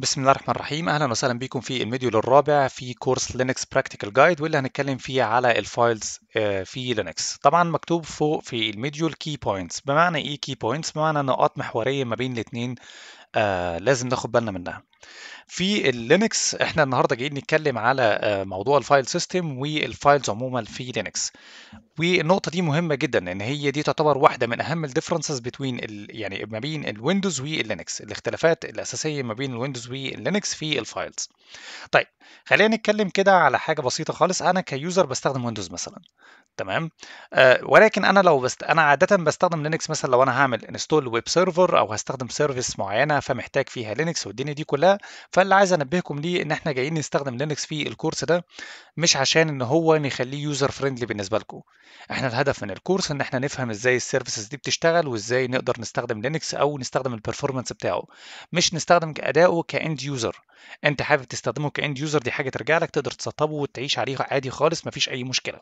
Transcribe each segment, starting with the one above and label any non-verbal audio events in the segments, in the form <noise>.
بسم الله الرحمن الرحيم اهلا وسهلا بكم في الفيديو الرابع في كورس لينكس براكتيكال جايد واللي هنتكلم فيه على الفايلز آه، في لينكس طبعا مكتوب فوق في الفيديو الكي بوينتس بمعنى ايه كي بوينتس بمعنى نقاط محوريه ما بين الاثنين آه لازم ناخد بالنا منها في اللينكس احنا النهارده جايين نتكلم على آه، موضوع الفايل سيستم والفايلز عموما في لينكس والنقطه دي مهمه جدا ان هي دي تعتبر واحده من اهم الديفرنسز بين ال... يعني ما بين الويندوز واللينكس الاختلافات الاساسيه ما بين الويندوز واللينكس في الفايلز طيب خلينا نتكلم كده على حاجه بسيطه خالص انا كيوزر بستخدم ويندوز مثلا تمام آه ولكن انا لو بست... انا عاده بستخدم لينكس مثلا لو انا هعمل انستول ويب سيرفر او هستخدم سيرفيس معينه فمحتاج فيها لينكس والدنيا دي كلها فاللي عايز انبهكم ليه ان احنا جايين نستخدم لينكس في الكورس ده مش عشان ان هو نخليه يوزر فريندلي بالنسبه لكم احنا الهدف من الكورس ان احنا نفهم ازاي السيرفيسز دي بتشتغل وازاي نقدر نستخدم لينكس او نستخدم البرفورمانس بتاعه مش نستخدم اداؤه كاند يوزر انت حابب تستخدمه كاند يوزر دي حاجه ترجع لك تقدر تسطبه وتعيش عليه عادي خالص مفيش اي مشكله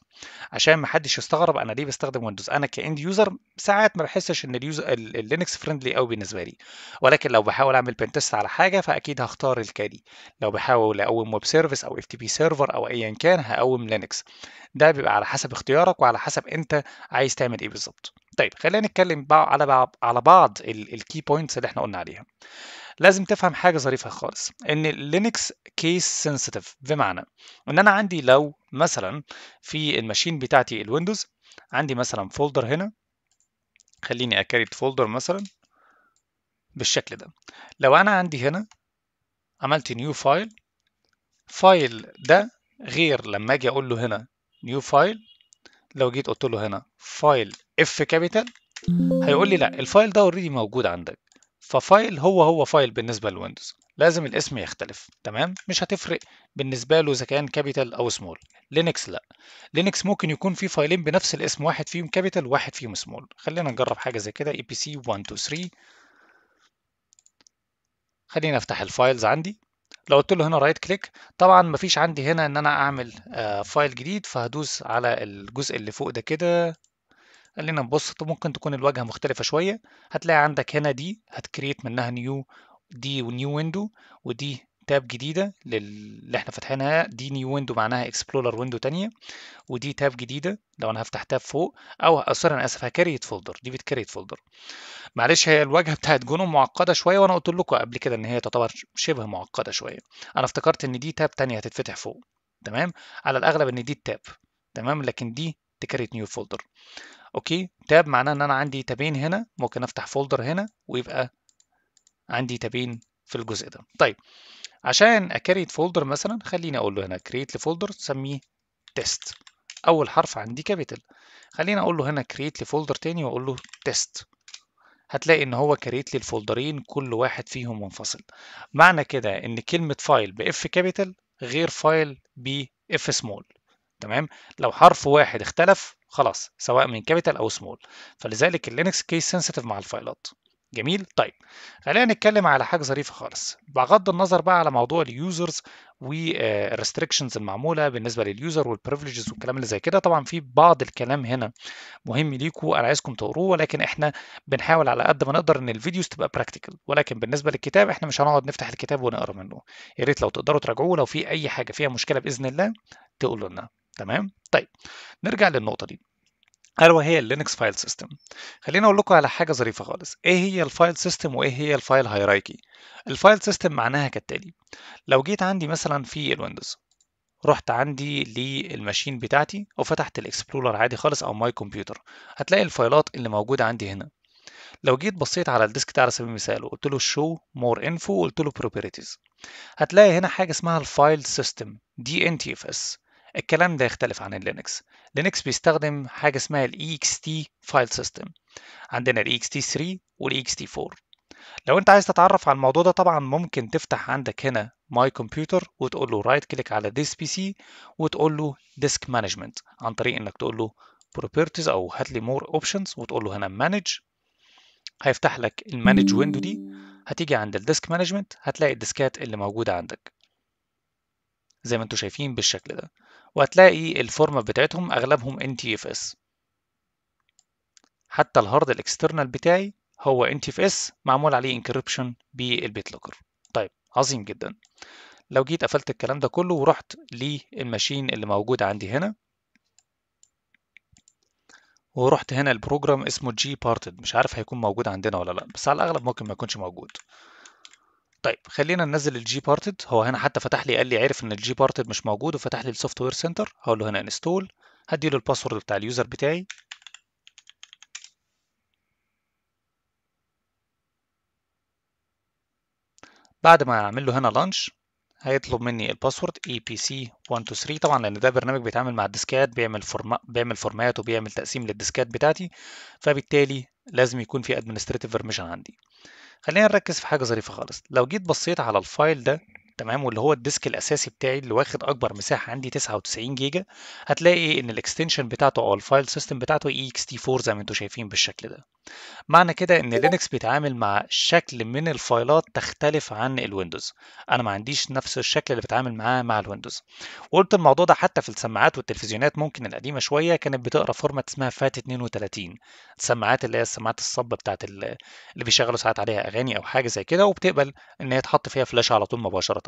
عشان محدش يستغرب انا ليه بستخدم ويندوز انا كاند يوزر ساعات ما بحسش ان اليوزر اللينكس فريندلي قوي بالنسبه لي ولكن لو بحاول اعمل بنتست على حاجه فاكيد هختار الكادي لو بحاول اقوم ويب سيرفيس او اف تي بي سيرفر او ايا كان هقوم لينكس ده بيبقى على حسب اختيارك وعلى حسب انت عايز تعمل ايه بالظبط طيب خلينا نتكلم على بعض على بعض الكي بوينتس اللي احنا قلنا عليها لازم تفهم حاجه ظريفه خالص ان لينكس كيس سنسيتيف بمعنى ان انا عندي لو مثلا في الماشين بتاعتي الويندوز عندي مثلا فولدر هنا خليني اكريت فولدر مثلا بالشكل ده لو انا عندي هنا عملت نيو فايل فايل ده غير لما اجي اقول له هنا نيو فايل لو جيت قلت له هنا فايل اف كابيتال هيقول لي لا الفايل ده اوريدي موجود عندك ففايل هو هو فايل بالنسبة للويندوز لازم الاسم يختلف تمام مش هتفرق بالنسبة له إذا كان كابيتال أو سمول لينكس لا لينكس ممكن يكون في فايلين بنفس الاسم واحد فيهم كابيتال وواحد فيهم سمول خلينا نجرب حاجة زي كده اي 1 2 123 خليني افتح الفايلز عندي لو قلت له هنا رايت كليك طبعا مفيش عندي هنا ان انا اعمل آه، فايل جديد فهدوس على الجزء اللي فوق ده كده خلينا نبص طب ممكن تكون الواجهه مختلفه شويه هتلاقي عندك هنا دي هتكريت منها نيو دي ونيو ويندو ودي تاب جديده اللي احنا فاتحينها دي نيو ويندو معناها اكسبلورر ويندو تانية ودي تاب جديده لو انا هفتح تاب فوق او سوري انا اسف هكريت فولدر دي بتكريت فولدر معلش هي الواجهه بتاعت جونو معقده شويه وانا قلت لكم قبل كده ان هي تعتبر شبه معقده شويه انا افتكرت ان دي تاب تانية هتتفتح فوق تمام على الاغلب ان دي التاب تمام لكن دي تكريت نيو فولدر اوكي تاب معناه ان انا عندي تابين هنا ممكن افتح فولدر هنا ويبقى عندي تابين في الجزء ده طيب عشان اكريت فولدر مثلا خليني اقول له هنا كريت لفولدر تسميه تيست اول حرف عندي كابيتال خليني اقول له هنا كريت لفولدر تاني واقول له تيست هتلاقي ان هو كريت لي الفولدرين كل واحد فيهم منفصل معنى كده ان كلمه فايل باف كابيتال غير فايل باف سمول تمام لو حرف واحد اختلف خلاص سواء من كابيتال او سمول فلذلك اللينكس كيس سنسيتيف مع الفايلات جميل طيب خلينا نتكلم على حاجه ظريفه خالص بغض النظر بقى على موضوع اليوزرز والريستريكشنز آه، المعموله بالنسبه لليوزر والبريفليجز والكلام اللي زي كده طبعا في بعض الكلام هنا مهم ليكوا انا عايزكم تقروه ولكن احنا بنحاول على قد ما نقدر ان الفيديوز تبقى براكتيكال ولكن بالنسبه للكتاب احنا مش هنقعد نفتح الكتاب ونقرا منه يا ريت لو تقدروا تراجعوه لو في اي حاجه فيها مشكله باذن الله تقولوا لنا تمام طيب نرجع للنقطه دي الا وهي اللينكس فايل سيستم خليني اقول لكم على حاجه ظريفه خالص ايه هي الفايل سيستم وايه هي الفايل هيرايكي الفايل سيستم معناها كالتالي لو جيت عندي مثلا في الويندوز رحت عندي للماشين بتاعتي وفتحت الاكسبلورر عادي خالص او ماي كمبيوتر هتلاقي الفايلات اللي موجوده عندي هنا لو جيت بصيت على الديسك ده على سبيل المثال وقلت له شو مور انفو وقلت له بروبرتيز هتلاقي هنا حاجه اسمها الفايل سيستم دي ان تي اف اس الكلام ده يختلف عن اللينكس لينكس بيستخدم حاجه اسمها ال ext فايل سيستم عندنا ال ext 3 وال ext 4 لو انت عايز تتعرف على الموضوع ده طبعا ممكن تفتح عندك هنا ماي كمبيوتر وتقول له رايت كليك على ديس بي سي وتقول له ديسك مانجمنت عن طريق انك تقول له بروبرتيز او هات لي مور اوبشنز وتقول له هنا مانج هيفتح لك المانج ويندو دي هتيجي عند الديسك مانجمنت هتلاقي الديسكات اللي موجوده عندك زي ما انتوا شايفين بالشكل ده وهتلاقي الفورمات بتاعتهم اغلبهم NTFS حتى الهارد الاكسترنال بتاعي هو NTFS معمول عليه انكريبشن بالبيت لوكر طيب عظيم جدا لو جيت قفلت الكلام ده كله ورحت للماشين اللي موجود عندي هنا ورحت هنا البروجرام اسمه جي بارتد مش عارف هيكون موجود عندنا ولا لا بس على الاغلب ممكن ما يكونش موجود طيب خلينا ننزل الجي بارتد هو هنا حتى فتح لي قال لي عرف ان الجي بارتد مش موجود وفتح لي السوفت وير سنتر هقول له هنا انستول هدي له الباسورد بتاع اليوزر بتاعي بعد ما اعمل له هنا لانش هيطلب مني الباسورد epc123 طبعا لان ده برنامج بيتعامل مع الديسكات بيعمل فورما بيعمل فورمات وبيعمل تقسيم للديسكات بتاعتي فبالتالي لازم يكون في ادمنستريتيف بيرميشن عندي خلينا نركز في حاجة ظريفة خالص لو جيت بصيت على الفايل ده تمام واللي هو الديسك الاساسي بتاعي اللي واخد اكبر مساحه عندي 99 جيجا هتلاقي إيه؟ ان الاكستنشن بتاعته او الفايل سيستم بتاعته اي اكس تي 4 زي ما انتم شايفين بالشكل ده معنى كده ان لينكس بيتعامل مع شكل من الفايلات تختلف عن الويندوز انا ما عنديش نفس الشكل اللي بتعامل معاه مع الويندوز وقلت الموضوع ده حتى في السماعات والتلفزيونات ممكن القديمه شويه كانت بتقرا فورمات اسمها فات 32 السماعات اللي هي السماعات الصب بتاعت اللي بيشغلوا ساعات عليها اغاني او حاجه زي كده وبتقبل ان هي تحط فيها فلاش على طول مباشره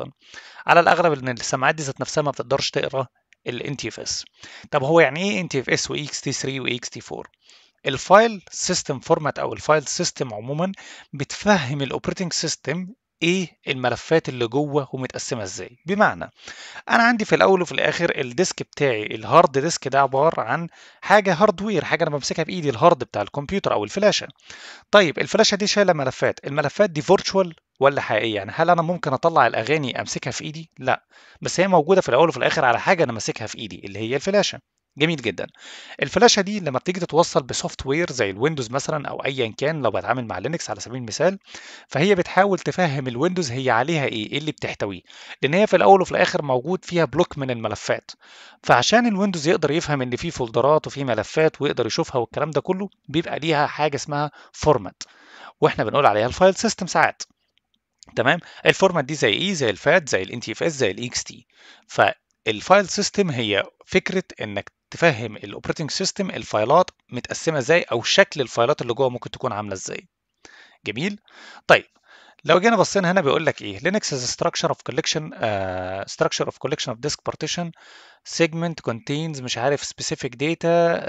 على الاغلب ان السماعات دي ذات نفسها ما بتقدرش تقرا ال NTFS طب هو يعني ايه NTFS و EXT3 و EXT4 الفايل سيستم فورمات او الفايل سيستم عموما بتفهم الاوبريتنج سيستم ايه الملفات اللي جوه ومتقسمه ازاي بمعنى انا عندي في الاول وفي الاخر الديسك بتاعي الهارد ديسك ده عباره عن حاجه هاردوير حاجه انا بمسكها بايدي الهارد بتاع الكمبيوتر او الفلاشه طيب الفلاشه دي شايله ملفات الملفات دي فيرتشوال ولا حقيقيه يعني هل انا ممكن اطلع الاغاني امسكها في ايدي لا بس هي موجوده في الاول وفي الاخر على حاجه انا ماسكها في ايدي اللي هي الفلاشه جميل جدا الفلاشه دي لما بتيجي تتوصل بسوفت وير زي الويندوز مثلا او ايا كان لو بتعامل مع لينكس على سبيل المثال فهي بتحاول تفهم الويندوز هي عليها ايه ايه اللي بتحتويه لان هي في الاول وفي الاخر موجود فيها بلوك من الملفات فعشان الويندوز يقدر يفهم ان في فولدرات وفي ملفات ويقدر يشوفها والكلام ده كله بيبقى ليها حاجه اسمها فورمات واحنا بنقول عليها الفايل سيستم ساعات تمام الفورمات دي زي ايه زي الفات زي الان تي اف اس زي الاكس تي فالفايل سيستم هي فكره انك تفهم الاوبريتنج سيستم الفايلات متقسمه ازاي او شكل الفايلات اللي جوه ممكن تكون عامله ازاي جميل طيب لو جينا بصينا هنا بيقول لك ايه لينكس از ستراكشر اوف كولكشن ستراكشر اوف كولكشن اوف ديسك بارتيشن سيجمنت كونتينز مش عارف سبيسيفيك داتا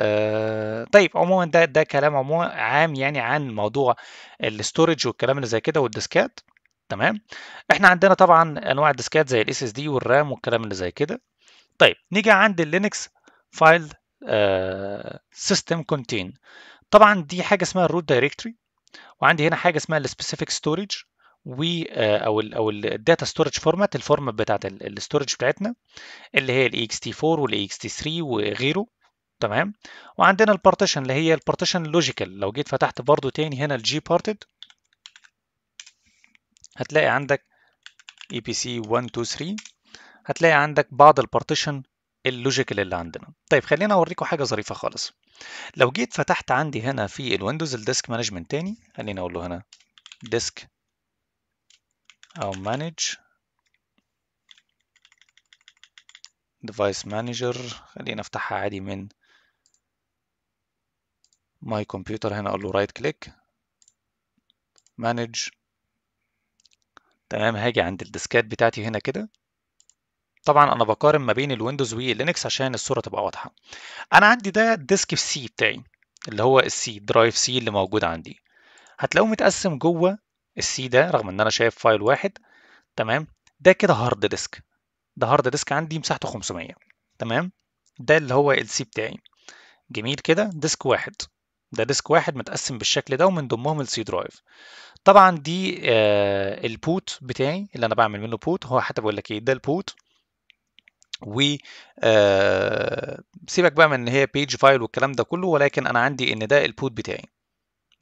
uh, طيب عموما ده ده كلام عموما عام يعني عن موضوع الاستورج والكلام اللي زي كده والديسكات تمام احنا عندنا طبعا انواع الديسكات زي الاس اس دي والرام والكلام اللي زي كده طيب نيجي عند اللينكس فايل سيستم كونتين طبعا دي حاجه اسمها الروت دايركتوري وعندي هنا حاجه اسمها السبيسيفيك ستورج و آه، او الـ او الداتا ستورج فورمات الفورمات بتاعت الاستورج بتاعتنا اللي هي الاي اكس تي 4 والاي اكس تي 3 وغيره تمام وعندنا البارتيشن اللي هي البارتيشن لوجيكال لو جيت فتحت برضو تاني هنا الجي بارتد هتلاقي عندك EPC 123 1 2 3 هتلاقي عندك بعض البارتيشن اللوجيكال اللي عندنا طيب خلينا اوريكم حاجه ظريفه خالص لو جيت فتحت عندي هنا في الويندوز الديسك مانجمنت تاني خلينا اقول له هنا ديسك او مانج ديفايس مانجر خلينا افتحها عادي من ماي كمبيوتر هنا اقول له رايت كليك مانج تمام هاجي عند الديسكات بتاعتي هنا كده طبعا انا بقارن ما بين الويندوز واللينكس عشان الصوره تبقى واضحه انا عندي ده الديسك في سي بتاعي اللي هو السي درايف سي اللي موجود عندي هتلاقوه متقسم جوه السي ده رغم ان انا شايف فايل واحد تمام ده كده هارد ديسك ده هارد ديسك عندي مساحته 500 تمام ده اللي هو السي بتاعي جميل كده ديسك واحد ده ديسك واحد متقسم بالشكل ده ومن ضمنهم السي درايف طبعا دي آه البوت بتاعي اللي انا بعمل منه بوت هو حتى بقول لك ايه ده البوت و آه سيبك بقى من ان هي بيج فايل والكلام ده كله ولكن انا عندي ان ده البوت بتاعي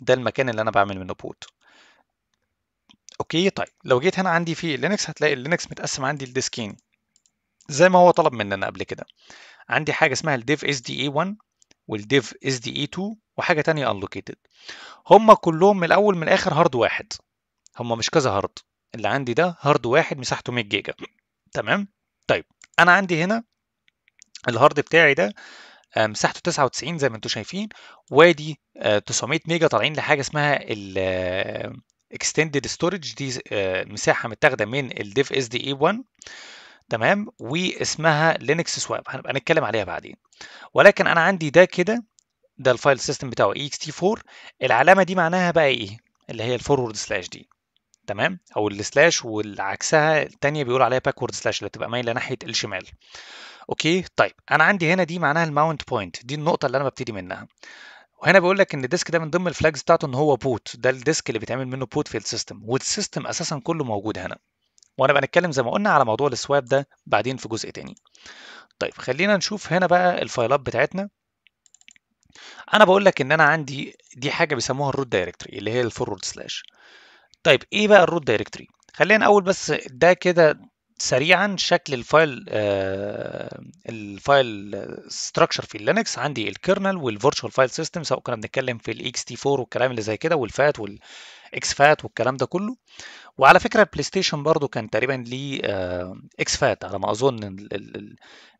ده المكان اللي انا بعمل منه بوت اوكي طيب لو جيت هنا عندي في لينكس هتلاقي اللينكس متقسم عندي لديسكين زي ما هو طلب مننا قبل كده عندي حاجه اسمها الديف اس دي اي 1 والديف اس دي اي 2 وحاجه تانية unlocated هم كلهم من الاول من الاخر هارد واحد هم مش كذا هارد اللي عندي ده هارد واحد مساحته 100 جيجا تمام طيب انا عندي هنا الهارد بتاعي ده آه، مساحته 99 زي ما انتم شايفين وادي 900 آه، ميجا طالعين لحاجه اسمها ال اكستندد آه، ستورج دي مساحه متاخده من الديف اس دي اي 1 تمام واسمها لينكس سواب هنبقى نتكلم عليها بعدين ولكن انا عندي ده كده ده الفايل سيستم بتاعه ext4 العلامه دي معناها بقى ايه اللي هي الفورورد سلاش دي تمام او السلاش والعكسها الثانيه بيقول عليها باكورد سلاش اللي تبقى مايله ناحيه الشمال اوكي طيب انا عندي هنا دي معناها الماونت بوينت دي النقطه اللي انا ببتدي منها وهنا بيقول لك ان الديسك ده من ضمن الفلاجز بتاعته ان هو بوت ده الديسك اللي بيتعمل منه بوت في السيستم والسيستم اساسا كله موجود هنا وانا بقى نتكلم زي ما قلنا على موضوع السواب ده بعدين في جزء تاني طيب خلينا نشوف هنا بقى الفايلات بتاعتنا انا بقول لك ان انا عندي دي حاجه بيسموها الروت دايركتري اللي هي الفورورد سلاش طيب ايه بقى الروت دايركتري خلينا اول بس ده كده سريعا شكل الفايل آه الفايل ستراكشر في اللينكس عندي الكيرنل والفيرتشوال فايل سيستم سواء كنا بنتكلم في الاكس تي 4 والكلام اللي زي كده والفات والاكس فات والكلام ده كله وعلى فكره البلاي ستيشن برضو كان تقريبا ليه اكس آه، فات على ما اظن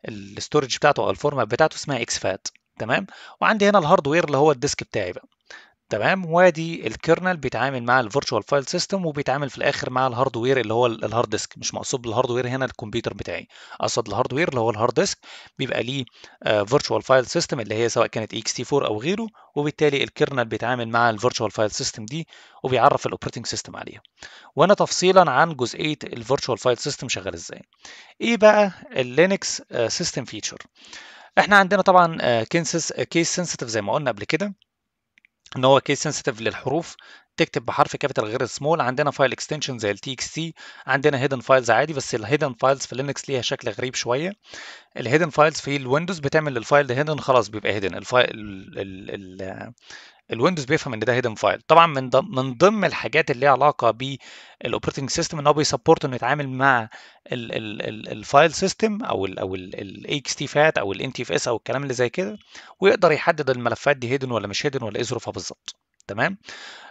الستورج بتاعته او الفورمات بتاعته اسمها اكس فات تمام وعندي هنا الهاردوير اللي هو الديسك بتاعي بقى تمام وادي الكيرنل بيتعامل مع الفيرتشوال فايل سيستم وبيتعامل في الاخر مع الهاردوير اللي هو الهارد ديسك مش مقصود بالهاردوير هنا الكمبيوتر بتاعي اقصد الهاردوير اللي هو الهارد ديسك بيبقى ليه فيرتشوال فايل سيستم اللي هي سواء كانت اكس تي 4 او غيره وبالتالي الكيرنل بيتعامل مع الفيرتشوال فايل سيستم دي وبيعرف الاوبريتنج سيستم عليها وانا تفصيلا عن جزئيه الفيرتشوال فايل سيستم شغال ازاي ايه بقى اللينكس سيستم فيتشر احنا عندنا طبعا كيس آه، سنسيتيف زي ما قلنا قبل كده ان هو كيس سنسيتيف للحروف بتكتب بحرف كابيتال غير سمول عندنا فايل اكستنشن زي التي اكس تي عندنا هيدن فايلز عادي بس الهيدن فايلز في لينكس ليها شكل غريب شويه الهيدن فايلز في الويندوز بتعمل للفايل ده هيدن خلاص بيبقى هيدن الفايل ال الويندوز بيفهم ان ده هيدن فايل طبعا من ضمن من ضمن الحاجات اللي ليها علاقه بالاوبريتنج سيستم ان هو بيسبورت انه يتعامل مع الفايل سيستم او الـ او الاي اكس تي فات او الان تي اف اس او الكلام اللي زي كده ويقدر يحدد الملفات دي هيدن ولا مش هيدن ولا ايه ظروفها بالظبط تمام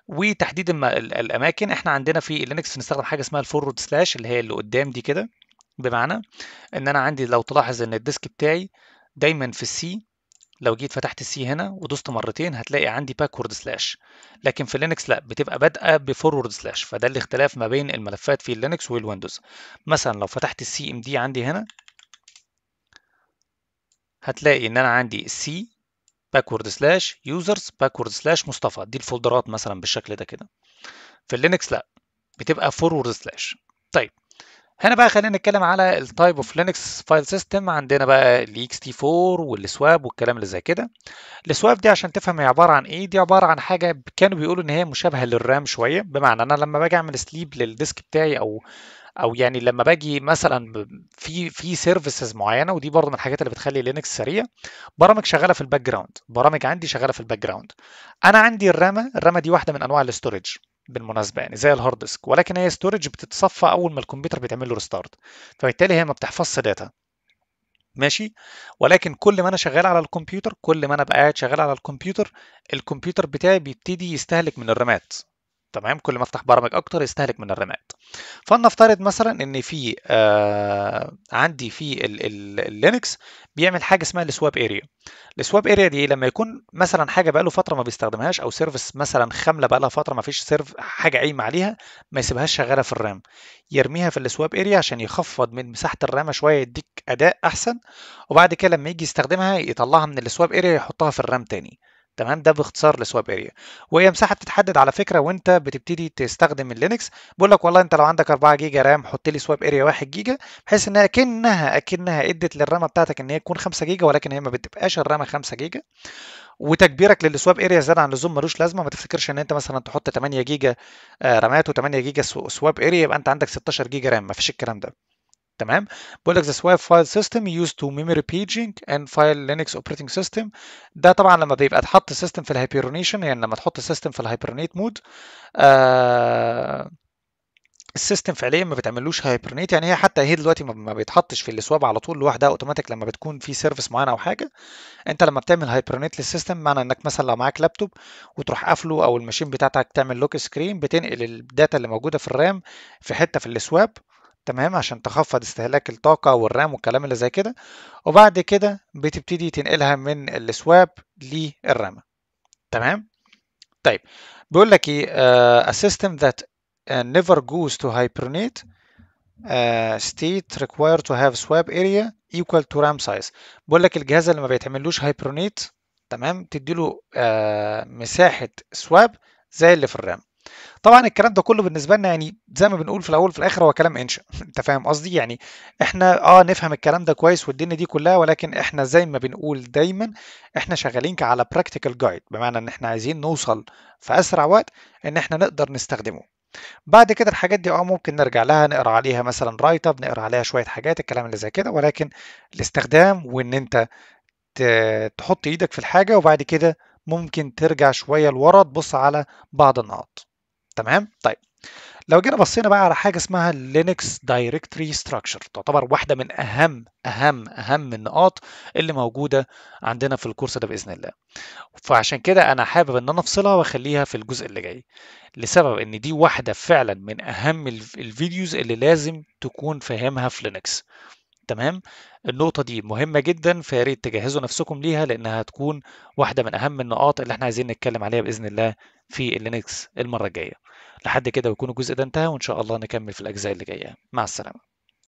وتحديد الاماكن احنا عندنا في لينكس بنستخدم حاجه اسمها الفورورد سلاش اللي هي اللي قدام دي كده بمعنى ان انا عندي لو تلاحظ ان الديسك بتاعي دايما في السي لو جيت فتحت السي هنا ودوست مرتين هتلاقي عندي باكورد سلاش لكن في لينكس لا بتبقى بادئه بفورورد سلاش فده الاختلاف ما بين الملفات في لينكس والويندوز مثلا لو فتحت السي ام دي عندي هنا هتلاقي ان انا عندي السي باكورد سلاش يوزرز باكورد سلاش مصطفى دي الفولدرات مثلا بالشكل ده كده في اللينكس لا بتبقى فورورد سلاش طيب هنا بقى خلينا نتكلم على التايب اوف لينكس فايل سيستم عندنا بقى الاي اكس تي 4 والسواب والكلام اللي زي كده السواب دي عشان تفهم هي عباره عن ايه دي عباره عن حاجه كانوا بيقولوا ان هي مشابهه للرام شويه بمعنى انا لما باجي اعمل سليب للديسك بتاعي او او يعني لما باجي مثلا في في سيرفيسز معينه ودي برضه من الحاجات اللي بتخلي لينكس سريع برامج شغاله في الباك جراوند برامج عندي شغاله في الباك جراوند انا عندي الرامه الرامه دي واحده من انواع الاستورج بالمناسبه يعني زي الهارد ديسك ولكن هي ستورج بتتصفى اول ما الكمبيوتر بيتعمل له ريستارت فبالتالي هي ما بتحفظش داتا ماشي ولكن كل ما انا شغال على الكمبيوتر كل ما انا بقى قاعد شغال على الكمبيوتر الكمبيوتر بتاعي بيبتدي يستهلك من الرامات تمام كل ما افتح برامج اكتر يستهلك من الرامات فلنفترض مثلا ان في آه عندي في اللينكس بيعمل حاجه اسمها السواب اريا السواب اريا دي لما يكون مثلا حاجه بقاله فتره ما بيستخدمهاش او سيرفيس مثلا خامله بقالها فتره ما فيش سيرف حاجه قايمه عليها ما يسيبهاش شغاله في الرام يرميها في السواب اريا عشان يخفض من مساحه الرامه شويه يديك اداء احسن وبعد كده لما يجي يستخدمها يطلعها من السواب اريا يحطها في الرام تاني تمام ده باختصار لسواب اريا وهي مساحه بتتحدد على فكره وانت بتبتدي تستخدم اللينكس بقول لك والله انت لو عندك 4 جيجا رام حط لي سواب اريا 1 جيجا بحيث انها اكنها اكنها ادت للرامه بتاعتك ان هي تكون 5 جيجا ولكن هي ما بتبقاش الرامه 5 جيجا وتكبيرك للسواب اريا زياده عن اللزوم ملوش لازمه ما تفتكرش ان انت مثلا تحط 8 جيجا آه، رامات و8 جيجا سواب اريا يبقى انت عندك 16 جيجا رام ما فيش الكلام ده تمام بقول لك the swipe file system used to memory paging and file Linux operating system ده طبعا لما بيبقى اتحط system في الهايبرنيشن يعني لما تحط system في الهايبرنيت مود آه السيستم فعليا ما بتعملوش هايبرنيت يعني هي حتى هي دلوقتي ما بيتحطش في السواب على طول لوحدها اوتوماتيك لما بتكون في سيرفيس معينه او حاجه انت لما بتعمل هايبرنيت للسيستم معنى انك مثلا لو معاك لابتوب وتروح قافله او الماشين بتاعتك تعمل لوك سكرين بتنقل الداتا اللي موجوده في الرام في حته في السواب تمام عشان تخفض استهلاك الطاقة والرام والكلام اللي زي كده وبعد كده بتبتدي تنقلها من السواب للرام تمام طيب بيقول لك ايه آه، a system that آه، never goes to hibernate آه، state required to have swap area equal to RAM size بيقول لك الجهاز اللي ما بيتعملوش hibernate تمام تديله له مساحة سواب زي اللي في الرام طبعا الكلام ده كله بالنسبه لنا يعني زي ما بنقول في الاول في الاخر هو كلام انشا <laughs> انت فاهم قصدي يعني احنا اه نفهم الكلام ده كويس والدنيا دي كلها ولكن احنا زي ما بنقول دايما احنا شغالين على براكتيكال جايد بمعنى ان احنا عايزين نوصل في اسرع وقت ان احنا نقدر نستخدمه بعد كده الحاجات دي اه ممكن نرجع لها نقرا عليها مثلا رايت اب نقرا عليها شويه حاجات الكلام اللي زي كده ولكن الاستخدام وان انت تحط ايدك في الحاجه وبعد كده ممكن ترجع شويه لورا تبص على بعض النقط تمام طيب لو جينا بصينا بقى على حاجه اسمها لينكس دايركتري ستراكشر تعتبر واحده من اهم اهم اهم النقاط اللي موجوده عندنا في الكورس ده باذن الله فعشان كده انا حابب ان انا افصلها واخليها في الجزء اللي جاي لسبب ان دي واحده فعلا من اهم الفيديوز اللي لازم تكون فاهمها في لينكس تمام النقطة دي مهمة جدا فياريت تجهزوا نفسكم ليها لأنها هتكون واحدة من أهم النقاط اللي احنا عايزين نتكلم عليها بإذن الله في اللينكس المرة الجاية لحد كده يكون الجزء ده انتهى وإن شاء الله نكمل في الأجزاء اللي جاية مع السلامة